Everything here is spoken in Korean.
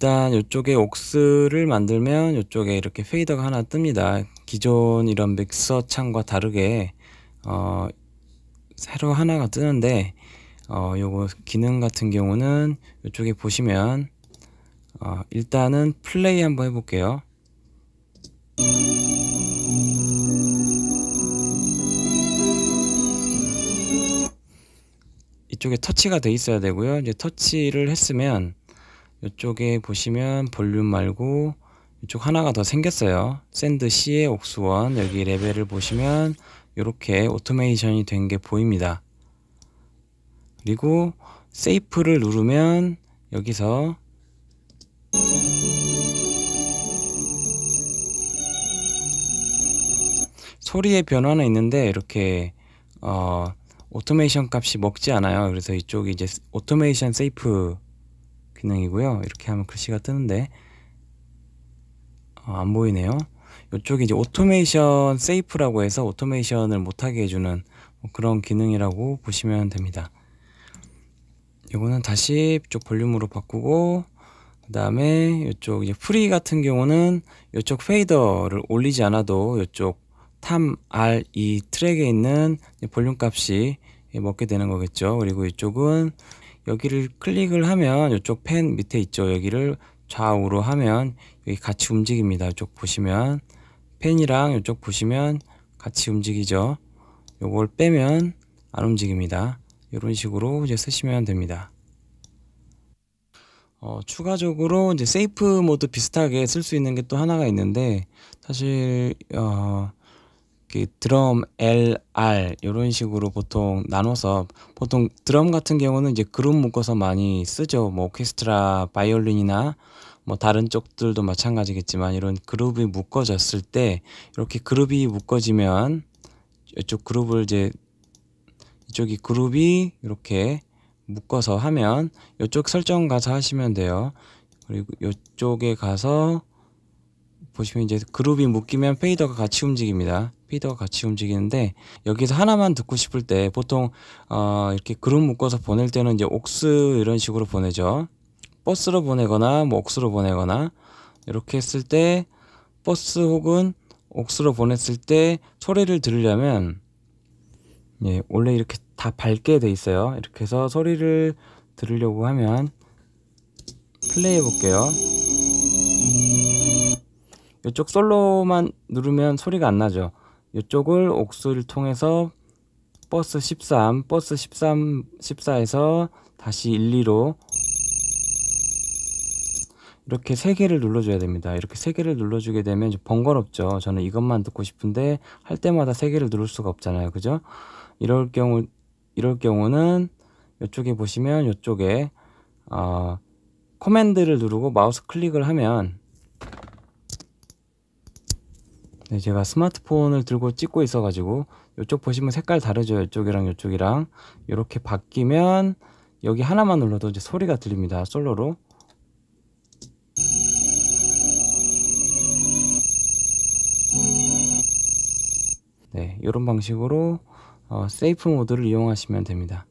일단 이쪽에 옥스를 만들면 이쪽에 이렇게 페이더가 하나 뜹니다. 기존 이런 믹서 창과 다르게 어, 새로 하나가 뜨는데 어, 요거 기능 같은 경우는 이쪽에 보시면 어, 일단은 플레이 한번 해볼게요. 이쪽에 터치가 돼 있어야 되고요. 이제 터치를 했으면 이쪽에 보시면 볼륨 말고 이쪽 하나가 더 생겼어요 샌드 C의 옥수원 여기 레벨을 보시면 이렇게 오토메이션이 된 게 보입니다 그리고 세이프를 누르면 여기서 소리의 변화는 있는데 이렇게 어, 오토메이션 값이 먹지 않아요 그래서 이쪽이 이제 오토메이션 세이프 기능이고요. 이렇게 하면 글씨가 뜨는데 아, 안 보이네요. 이쪽이 이제 오토메이션 세이프라고 해서 오토메이션을 못하게 해주는 뭐 그런 기능이라고 보시면 됩니다. 이거는 다시 이쪽 볼륨으로 바꾸고 그 다음에 이쪽 이제 프리 같은 경우는 이쪽 페이더를 올리지 않아도 이쪽 탐 R 이 트랙에 있는 볼륨 값이 먹게 되는 거겠죠. 그리고 이쪽은 여기를 클릭을 하면 이쪽 펜 밑에 있죠. 여기를 좌우로 하면 여기 같이 움직입니다. 이쪽 보시면 펜이랑 이쪽 보시면 같이 움직이죠. 요걸 빼면 안 움직입니다. 이런 식으로 이제 쓰시면 됩니다. 어, 추가적으로 이제 세이프 모드 비슷하게 쓸 수 있는 게 또 하나가 있는데 사실 어, 그 드럼 L, R 이런 식으로 보통 나눠서 보통 드럼 같은 경우는 이제 그룹 묶어서 많이 쓰죠. 뭐 오케스트라 바이올린이나 뭐 다른 쪽들도 마찬가지겠지만 이런 그룹이 묶어졌을 때 이렇게 그룹이 묶어지면 이쪽 그룹을 이제 이쪽이 그룹이 이렇게 묶어서 하면 이쪽 설정 가서 하시면 돼요. 그리고 이쪽에 가서 보시면 이제 그룹이 묶이면 페이더가 같이 움직입니다. 피드가 같이 움직이는데 여기서 하나만 듣고 싶을 때 보통 어, 이렇게 그룹 묶어서 보낼 때는 이제 옥스 이런 식으로 보내죠. 버스로 보내거나 뭐 옥스로 보내거나 이렇게 했을 때 버스 혹은 옥스로 보냈을 때 소리를 들으려면 예, 원래 이렇게 다 밝게 돼 있어요. 이렇게 해서 소리를 들으려고 하면 플레이 해 볼게요. 이쪽 솔로만 누르면 소리가 안 나죠. 이쪽을 옥수를 통해서 버스 13, 버스 13, 14에서 다시 1, 2로 이렇게 세 개를 눌러줘야 됩니다. 이렇게 세 개를 눌러주게 되면 번거롭죠. 저는 이것만 듣고 싶은데 할 때마다 세 개를 누를 수가 없잖아요. 그죠? 이럴 경우 이럴 경우는 이쪽에 보시면 이쪽에 어, 커맨드를 누르고 마우스 클릭을 하면 네, 제가 스마트폰을 들고 찍고 있어가지고 이쪽 보시면 색깔 다르죠. 이쪽이랑 이쪽이랑 이렇게 바뀌면 여기 하나만 눌러도 이제 소리가 들립니다. 솔로로. 네, 이런 방식으로 어, 세이프 모드를 이용하시면 됩니다.